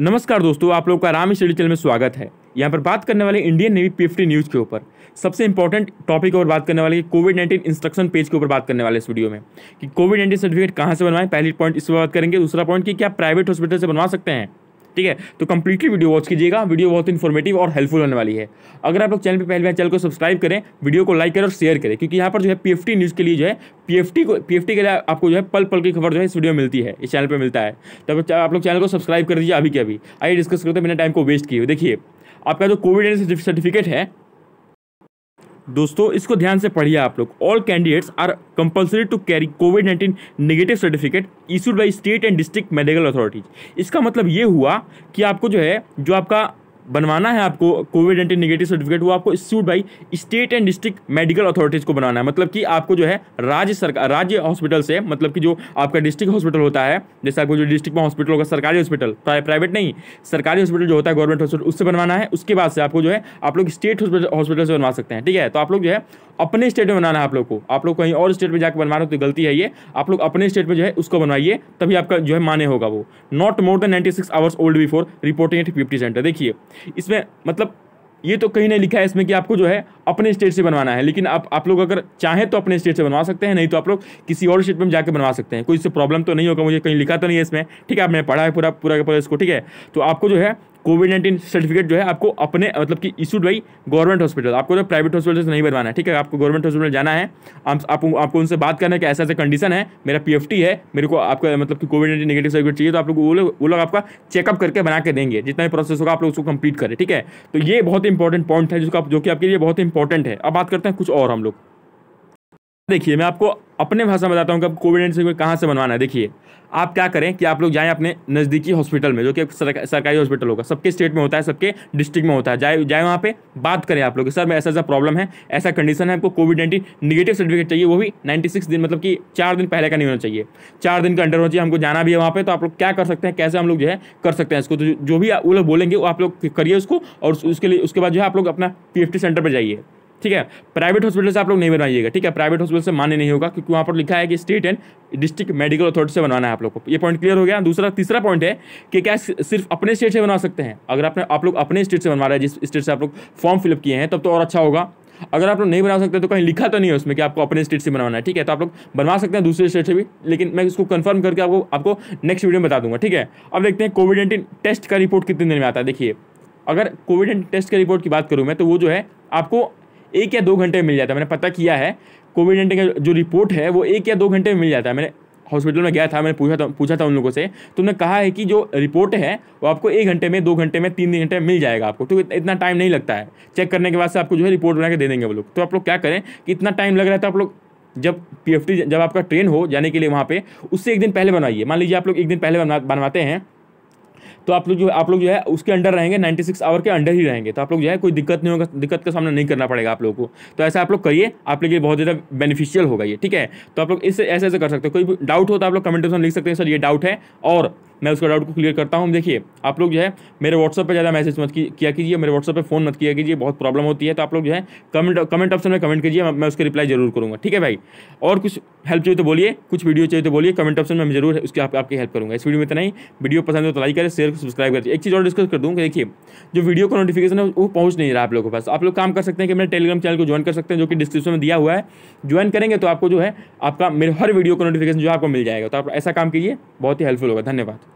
नमस्कार दोस्तों आप लोग का राम स्टडी चैनल में स्वागत है यहाँ पर बात करने वाले इंडियन नेवी पीएफटी न्यूज़ के ऊपर सबसे इंपॉर्टेंट टॉपिक और बात करने वाले कोविड नाइन्टीन इंस्ट्रक्शन पेज के ऊपर बात करने वाले इस वीडियो में कि कोविड नाइन्टीन सर्टिफिकेट कहाँ से बनवाएं पहली पॉइंट इस पर बात करेंगे दूसरा पॉइंट कि क्या प्राइवेट हॉस्पिटल से बनवा सकते हैं ठीक है तो कंप्लीटली वीडियो वॉच कीजिएगा वीडियो बहुत इन्फॉर्मेटिव और हेल्पफुल होने वाली है अगर आप लोग चैनल पर पहले बार चैनल को सब्सक्राइब करें वीडियो को लाइक करें और शेयर करें क्योंकि यहाँ पर जो है पी न्यूज़ के लिए जो है पी को पी के लिए आपको जो है पल पल की खबर जो है इस वीडियो में मिलती है इस चैनल पर मिलता है तो आप लोग चैनल को सब्सक्राइब कर दीजिए अभी के अभी आइए डिस्कस करते हैं मैंने टाइम को वेस्ट किए देखिए आपका जो कोविड सर्टिफिकेट है दोस्तों इसको ध्यान से पढ़िए आप लोग all candidates are compulsory to carry covid nineteen negative certificate issued by state and district medical authorities इसका मतलब ये हुआ कि आपको जो है जो आपका बनवाना है आपको कोविड नाइन्टीन निगेटिव सर्टिफिकेट वो आपको issued by state and district medical authorities को बनाना है मतलब कि आपको जो है राज्य सरकार राज्य हॉस्पिटल से मतलब कि जो आपका डिस्ट्रिक्ट हॉस्पिटल होता है जैसे आपको जो डिस्ट्रिक्ट में हॉस्पिटल होगा सरकारी हॉस्पिटल प्राइवेट नहीं सरकारी हॉस्पिटल जो होता है गवर्नमेंट हॉस्पिटल उससे बनवाना है उसके बाद से आपको जो है आप लोग स्टेट हॉस्पिटल से बनवा सकते हैं ठीक है तो आप लोग जो है अपने स्टेट में बनाना है आप लोग को आप लोग कहीं और स्टेट में जाकर बनवा रहे हो तो गलती है ये आप लोग अपने स्टेट में जो है उसको बनवाइए तभी आपका जो है माने होगा वो not more than ninety six hours old before reporting at fifty center देखिए इसमें मतलब ये तो कहीं नहीं लिखा है इसमें कि आपको जो है अपने स्टेट से बनवाना है लेकिन आप आप लोग अगर चाहें तो अपने स्टेट से बनवा सकते हैं नहीं तो आप लोग किसी और स्टेट में जाकर बनवा सकते हैं कोई इससे प्रॉब्लम तो नहीं होगा मुझे कहीं लिखा तो नहीं है इसमें ठीक है आपने पढ़ा है पूरा पूरा पूरा इसको ठीक है तो आपको जो है कोविड नाइन्टीन सर्टिफिकेट जो है आपको अपने मतलब कि इशूड बाई गवर्नमेंट हॉस्पिटल आपको जो प्राइवेट हॉस्पिटल से नहीं बनवाना है ठीक है आपको गवर्नमेंट हॉस्पिटल जाना है आप, आप, आपको उनसे बात करना है कि ऐसा ऐसा कंडीशन है मेरा पी है मेरे को आपका मतलब कि कोविड नाइन्टीन नेगेटिव सर्टिफिकेट चाहिए तो आप लोग वो लोग वो लोग आपका चेकअप करके बना के देंगे जितना भी प्रोसेस होगा आप लोग उसको कंप्लीट करें ठीक है तो ये बहुत इंपॉर्टेंट पॉइंट है जिसका जो कि आपके लिए बहुत इंपॉर्टेंट है अब बात करते हैं कुछ और हम लोग देखिए मैं आपको अपने भाषा में बताता हूँ कि आपको कोविड नाइन्टीन कहाँ से बनवाना है देखिए आप क्या करें कि आप लोग जाएँ अपने नज़दीकी हॉस्पिटल में जो कि सरकारी हॉस्पिटल होगा सबके स्टेट में होता है सबके डिस्ट्रिक्ट में होता है जाए जाए वहाँ पे बात करें आप लोग सर मैं ऐसा ऐसा प्रॉब्लम है ऐसा कंडीशन है आपको कोविड नाइन्टीन निगेटिव सर्टिफिकेट चाहिए वो भी नाइन्टी सिक्स दिन मतलब कि चार दिन पहले का नहीं होना चाहिए चार दिन का अंडर होना चाहिए हमको जाना भी है वहाँ पर तो आप लोग क्या कर सकते हैं कैसे हम लोग जो है कर सकते हैं इसको तो जो भी वो लोग बोलेंगे वो आप लोग करिए उसको और उसके लिए उसके बाद जो है आप लोग अपना पी सेंटर पर जाइए ठीक है प्राइवेट हॉस्पिटल से आप लोग नहीं बनवाइएगा ठीक है प्राइवेट हॉस्पिटल से मान्य नहीं होगा क्योंकि वहाँ पर लिखा है कि state and district medical authority से बनवाना है आप लोग को ये पॉइंट क्लियर हो गया दूसरा तीसरा पॉइंट है कि क्या सिर्फ अपने स्टेट से बनवा सकते हैं अगर आपने आप लोग अपने स्टेट से बनवा रहे हैं जिस स्टेट से आप लोग फॉर्म फिलअप किए हैं तब तो और अच्छा होगा अगर आप लोग नहीं बना सकते तो कहीं लिखा तो नहीं है उसमें कि आपको अपने स्टेट से बनवाना है ठीक है तो आप लोग बनवा सकते हैं दूसरे स्टेट से भी लेकिन मैं इसको कंफर्म करके आपको आपको नेक्स्ट वीडियो में बता दूंगा ठीक है अब देखते हैं कोविड नाइन्टीन टेस्ट का रिपोर्ट कितने दिन में आता है देखिए अगर कोविड नाइन्टीन टेस्ट का रिपोर्ट की बात करूँ मैं तो वो जो है आपको एक या दो घंटे में मिल जाता है मैंने पता किया है कोविड नाइन्टीन का जो रिपोर्ट है वो एक या दो घंटे में मिल जाता है मैंने हॉस्पिटल में गया था मैंने पूछा था पूछा था उन लोगों से तो उन्होंने कहा है कि जो रिपोर्ट है वो आपको एक घंटे में दो घंटे में तीन घंटे में मिल जाएगा आपको तो इतना टाइम नहीं लगता है चेक करने के बाद से आपको जो है रिपोर्ट बना के दे देंगे वो लोग तो आप लोग क्या करें कि इतना टाइम लग रहा है तो आप लोग जब पी जब आपका ट्रेन हो जाने के लिए वहाँ पर उससे एक दिन पहले बनवाइए मान लीजिए आप लोग एक दिन पहले बनवाते हैं तो आप लोग जो है आप लोग जो है उसके अंडर रहेंगे 96 आवर के अंडर ही रहेंगे तो आप लोग जो है कोई दिक्कत नहीं होगा दिक्कत का सामना नहीं करना पड़ेगा आप लोगों को तो ऐसा आप लोग करिए आप लोग के लिए बहुत ज़्यादा बेनिफिशियल होगा ये ठीक है तो आप लोग इससे ऐसे ऐसे कर सकते हो कोई डाउट हो तो आप लोग कमेंट में लिख सकते हैं सर ये डाउट है और मैं उसका डाउट को क्लियर करता हूँ देखिए आप लोग जो है मेरे व्हाट्सअप पर ज़्यादा मैसेज मत किया कीजिए मेरे व्हाट्सअप पर फ़ोन मत किया कीजिए बहुत प्रॉब्लम होती है तो आप लोग जो है कमेंट कमेंट ऑप्शन में कमेंट कीजिए मैं उसकी रिप्लाई जरूर करूँगा ठीक है भाई और कुछ हेल्प चाहिए तो बोलिए कुछ वीडियो चाहिए तो बोलिए कमेंट ऑप्शन में मैं जरूर उसकी आप, आपकी हेल्प करूँगा इस वीडियो में इतना ही वीडियो पसंद हो तो लाइक करें शेयर सब्सक्राइब करें एक चीज़ और डिस्कस कर दूँ देखिए जो वीडियो का नोटिफिकेशन है वो पहुँच नहीं रहा आप लोगों के पास आप लोग काम कर सकते हैं कि मेरे टेलीग्राम चैनल को ज्वाइन कर सकते हैं जो कि डिस्क्रिप्शन में दिया हुआ है ज्वाइन करेंगे तो आपको जो है आपका मेरे हर वीडियो का नोटिफिकेशन जो आपको मिल जाएगा तो आप ऐसा काम कीजिए बहुत ही हेल्पफुल होगा धन्यवाद